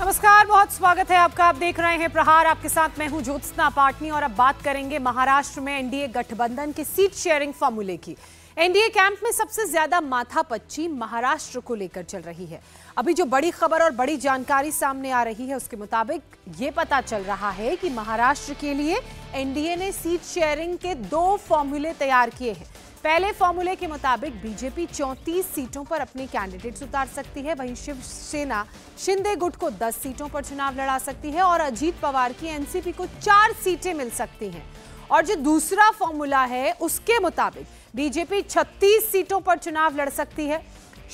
नमस्कार बहुत स्वागत है आपका आप देख रहे हैं प्रहार आपके साथ मैं हूं ज्योत्सना पाटनी और अब बात करेंगे महाराष्ट्र में एनडीए गठबंधन की सीट शेयरिंग फॉर्मूले की एनडीए कैंप में सबसे ज्यादा माथापच्ची महाराष्ट्र को लेकर चल रही है अभी जो बड़ी खबर और बड़ी जानकारी सामने आ रही है उसके मुताबिक ये पता चल रहा है कि महाराष्ट्र के लिए एनडीए ने सीट शेयरिंग के दो फॉर्मूले तैयार किए हैं पहले फॉर्मूले के मुताबिक बीजेपी 34 सीटों पर अपने कैंडिडेट्स उतार सकती है वहीं शिवसेना शिंदे गुट को 10 सीटों पर चुनाव लड़ा सकती है और अजीत पवार की एनसीपी को चार सीटें मिल सकती हैं और जो दूसरा फॉर्मूला है उसके मुताबिक बीजेपी 36 सीटों पर चुनाव लड़ सकती है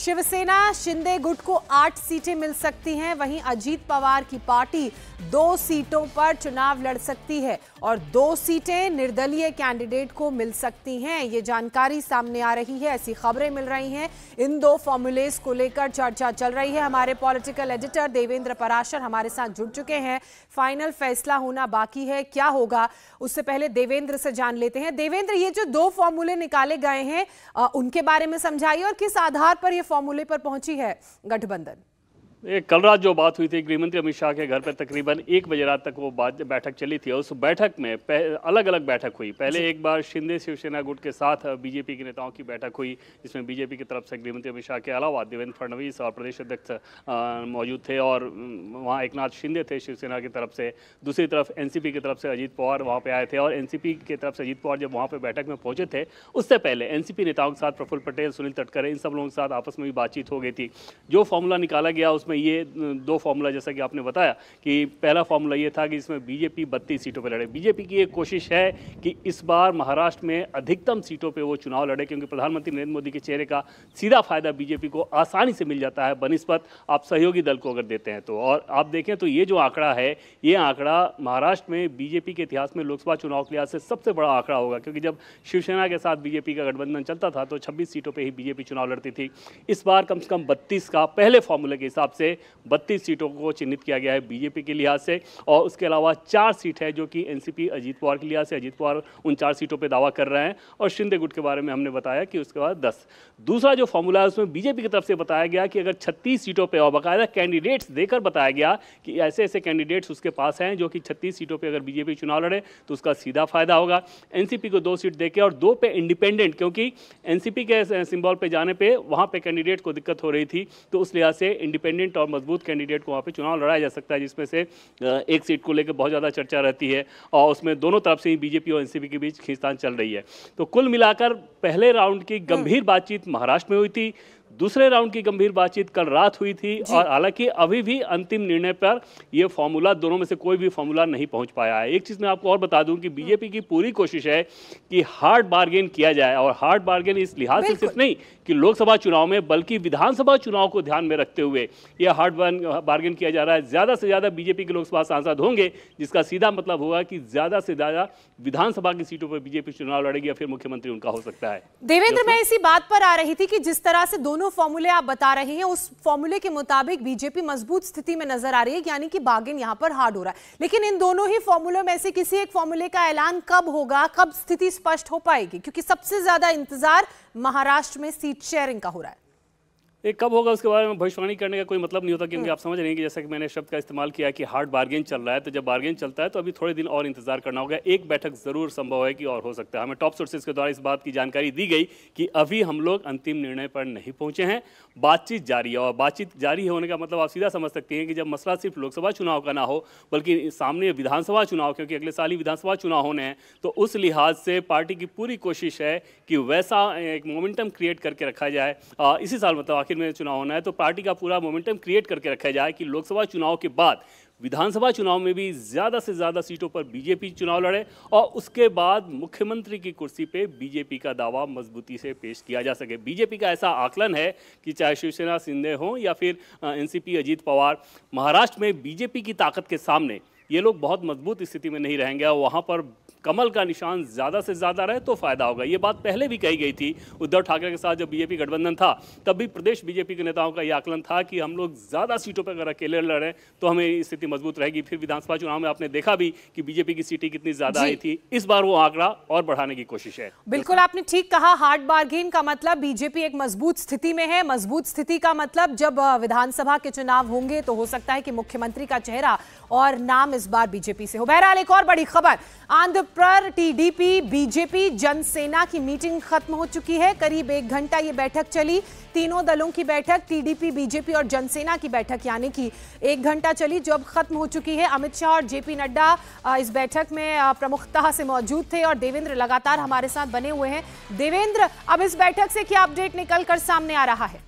शिवसेना शिंदे गुट को आठ सीटें मिल सकती हैं वहीं अजीत पवार की पार्टी दो सीटों पर चुनाव लड़ सकती है और दो सीटें निर्दलीय कैंडिडेट को मिल सकती हैं ये जानकारी सामने आ रही है ऐसी खबरें मिल रही हैं इन दो फॉर्मूलेज को लेकर चर्चा चल रही है हमारे पॉलिटिकल एडिटर देवेंद्र पराशर हमारे साथ जुड़ चुके हैं फाइनल फैसला होना बाकी है क्या होगा उससे पहले देवेंद्र से जान लेते हैं देवेंद्र ये जो दो फॉर्मूले निकाले गए हैं उनके बारे में समझाइए और किस आधार पर ये फॉर्मूले पर पहुंची है गठबंधन ये कल रात जो बात हुई थी गृहमंत्री अमित शाह के घर पर तकरीबन एक बजे रात तक वो बात बैठक चली थी उस बैठक में अलग अलग बैठक हुई पहले एक बार शिंदे शिवसेना गुट के साथ बीजेपी के नेताओं की बैठक हुई जिसमें बीजेपी की तरफ से गृहमंत्री अमित शाह के अलावा देवेंद्र फडणवीस और प्रदेश अध्यक्ष मौजूद थे और वहाँ एक नाथ शिंदे थे शिवसेना की तरफ से दूसरी तरफ एन की तरफ से अजीत पवार वहाँ पर आए थे और एन की तरफ से अजीत पवार जब वहाँ पर बैठक में पहुँचे थे उससे पहले एन नेताओं के साथ प्रफुल्ल पटेल सुनील तटकरे इन सब लोगों के साथ आपस में भी बातचीत हो गई थी जो फॉर्मूला निकाला गया उसमें इसमें ये दो फार्मूला जैसा कि आपने बताया कि पहला फार्मूला ये था कि इसमें बीजेपी बत्तीस सीटों पर लड़े बीजेपी की एक कोशिश है कि इस बार महाराष्ट्र में अधिकतम सीटों पर वो चुनाव लड़े क्योंकि प्रधानमंत्री नरेंद्र मोदी के चेहरे का सीधा फायदा बीजेपी को आसानी से मिल जाता है बनस्पत आप सहयोगी दल को अगर देते हैं तो और आप देखें तो ये जो आंकड़ा है ये आंकड़ा महाराष्ट्र में बीजेपी के इतिहास में लोकसभा चुनाव के लिहाज से सबसे बड़ा आंकड़ा होगा क्योंकि जब शिवसेना के साथ बीजेपी का गठबंधन चलता था तो 26 सीटों पे ही बीजेपी चुनाव लड़ती थी इस बार कम से कम 32 का पहले फॉर्मूले के हिसाब से से 32 सीटों को चिन्हित किया गया है बीजेपी के लिहाज से और उसके अलावा चार सीट है जो कि एनसीपी अजीत पवार के लिहाज से अजीत पवार उन चार सीटों पर दावा कर रहे हैं और शिंदे गुट के बारे में हमने बताया कि उसके बाद दस दूसरा जो फॉर्मूला है उसमें बीजेपी की तरफ से बताया गया कि अगर छत्तीस सीटों पर और बाकायदा कैंडिडेट्स देकर बताया गया कि ऐसे ऐसे कैंडिडेट्स उसके पास हैं जो कि छत्तीस सीटों पर अगर बीजेपी चुनाव लड़े तो उसका सीधा फायदा होगा एनसीपी को दो सीट देकर और दो पे इंडिपेंडेंट क्योंकि एनसीपी के सिंबल पे जाने पे वहां पे कैंडिडेट को दिक्कत हो रही थी तो उस लिहाज से इंडिपेंडेंट कंसिस्टेंट और मजबूत कैंडिडेट को वहाँ पर चुनाव लड़ाया जा सकता है जिसमें से एक सीट को लेकर बहुत ज़्यादा चर्चा रहती है और उसमें दोनों तरफ से ही बीजेपी और एनसीपी के बीच खींचतान चल रही है तो कुल मिलाकर पहले राउंड की हम्म। गंभीर बातचीत महाराष्ट्र में हुई थी दूसरे राउंड की गंभीर बातचीत कल रात हुई थी और हालांकि अभी भी अंतिम निर्णय पर यह फॉर्मूला दोनों में से कोई भी फॉर्मूला नहीं पहुंच पाया है एक चीज़ मैं आपको और बता दूं कि बीजेपी की पूरी कोशिश है कि हार्ड बार्गेन किया जाए और हार्ड बार्गेन इस लिहाज से सिर्फ नहीं कि लोकसभा चुनाव में बल्कि विधानसभा चुनाव को ध्यान में रखते हुए यह हार्ड बार्गेन किया जा रहा है ज़्यादा से ज़्यादा बीजेपी के लोकसभा सांसद होंगे जिसका सीधा मतलब होगा कि ज़्यादा से ज़्यादा विधानसभा की सीटों पर बीजेपी चुनाव लड़ेगी या फिर मुख्यमंत्री उनका हो सकता है देवेंद्र मैं इसी बात पर आ रही थी कि जिस तरह से दोनों फॉर्मूले आप बता रहे हैं उस फॉर्मूले के मुताबिक बीजेपी मजबूत स्थिति में नजर आ रही है यानी कि बागिन यहाँ पर हार्ड हो रहा है लेकिन इन दोनों ही फॉर्मूलों में से किसी एक फॉर्मूले का ऐलान कब होगा कब स्थिति स्पष्ट हो पाएगी क्योंकि सबसे ज्यादा इंतजार महाराष्ट्र में सीट शेयरिंग का हो रहा है एक कब होगा उसके बारे में भविष्यवाणी करने का कोई मतलब नहीं होता क्योंकि आप समझ रहे हैं कि जैसा कि मैंने शब्द का इस्तेमाल किया कि हार्ड बार्गेन चल रहा है तो जब बार्गेन चलता है तो अभी थोड़े दिन और इंतजार करना होगा एक बैठक जरूर संभव है कि और हो सकता है हमें टॉप सोर्सेज के द्वारा इस बात की जानकारी दी गई कि अभी हम लोग अंतिम निर्णय पर नहीं पहुंचे हैं बातचीत जारी है और बातचीत जारी होने का मतलब आप सीधा समझ सकते हैं कि जब मसला सिर्फ लोकसभा चुनाव का ना हो बल्कि सामने विधानसभा चुनाव क्योंकि अगले साल ही विधानसभा चुनाव होने हैं तो उस लिहाज से पार्टी की पूरी कोशिश है कि वैसा एक मोमेंटम क्रिएट करके रखा जाए इसी साल मतलब आखिर आखिर में चुनाव होना है तो पार्टी का पूरा मोमेंटम क्रिएट करके रखा जाए कि लोकसभा चुनाव के बाद विधानसभा चुनाव में भी ज़्यादा से ज़्यादा सीटों पर बीजेपी चुनाव लड़े और उसके बाद मुख्यमंत्री की कुर्सी पे बीजेपी का दावा मजबूती से पेश किया जा सके बीजेपी का ऐसा आकलन है कि चाहे शिवसेना सिंधे हों या फिर एनसीपी अजीत पवार महाराष्ट्र में बीजेपी की ताकत के सामने ये लोग बहुत मजबूत स्थिति में नहीं रहेंगे और वहाँ पर कमल का निशान ज़्यादा से ज़्यादा रहे तो फ़ायदा होगा ये बात पहले भी कही गई थी उद्धव ठाकरे के साथ जब बीजेपी गठबंधन था तब भी प्रदेश बीजेपी के नेताओं का यह आकलन था कि हम लोग ज़्यादा सीटों पर अगर अकेले लड़ें तो हमें स्थिति मजबूत रहेगी फिर विधानसभा चुनाव में आपने देखा भी कि बीजेपी की सीटें कितनी ज़्यादा आई थी इस बार वो आंकड़ा और बढ़ाने की कोशिश है बिल्कुल आपने ठीक कहा हार्ड बार्गेन का मतलब बीजेपी एक मजबूत स्थिति में है मजबूत स्थिति का मतलब जब विधानसभा के चुनाव होंगे तो हो सकता है कि मुख्यमंत्री का चेहरा और नाम इस बार बीजेपी से हो बहरहाल एक और बड़ी खबर आंध्र पर टीडीपी बीजेपी जनसेना की मीटिंग खत्म हो चुकी है करीब एक घंटा ये बैठक चली तीनों दलों की बैठक टीडीपी बीजेपी और जनसेना की बैठक यानी कि एक घंटा चली जो अब खत्म हो चुकी है अमित शाह और जेपी नड्डा इस बैठक में प्रमुखता से मौजूद थे और देवेंद्र लगातार हमारे साथ बने हुए हैं देवेंद्र अब इस बैठक से क्या अपडेट निकल कर सामने आ रहा है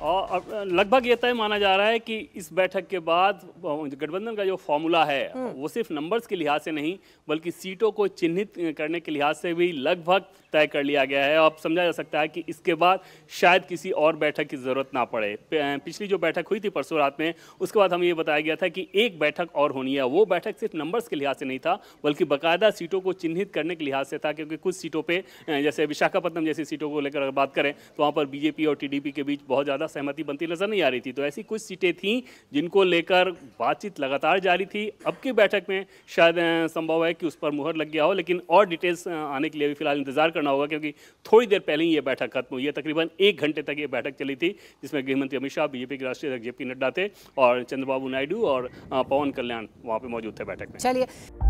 और लगभग ये तय माना जा रहा है कि इस बैठक के बाद गठबंधन का जो फॉर्मूला है हम्म। वो सिर्फ नंबर्स के लिहाज से नहीं बल्कि सीटों को चिन्हित करने के लिहाज से भी लगभग तय कर लिया गया है अब समझा जा सकता है कि इसके बाद शायद किसी और बैठक की ज़रूरत ना पड़े पिछली जो बैठक हुई थी परसों रात में उसके बाद हमें ये बताया गया था कि एक बैठक और होनी है वो बैठक सिर्फ नंबर्स के लिहाज से नहीं था बल्कि बाकायदा सीटों को चिन्हित करने के लिहाज से था क्योंकि कुछ सीटों पर जैसे विशाखापट्टनम जैसी सीटों को लेकर अगर बात करें तो वहाँ पर बीजेपी और टी के बीच बहुत ज़्यादा ज़्यादा सहमति बनती नज़र नहीं आ रही थी तो ऐसी कुछ सीटें थीं जिनको लेकर बातचीत लगातार जारी थी अब की बैठक में शायद संभव है कि उस पर मुहर लग गया हो लेकिन और डिटेल्स आने के लिए भी फिलहाल इंतजार करना होगा क्योंकि थोड़ी देर पहले ही ये बैठक खत्म हुई है तकरीबन एक घंटे तक ये बैठक चली थी जिसमें गृहमंत्री अमित शाह बीजेपी के राष्ट्रीय अध्यक्ष जे नड्डा थे और चंद्रबाबू नायडू और पवन कल्याण वहाँ पर मौजूद थे बैठक में चलिए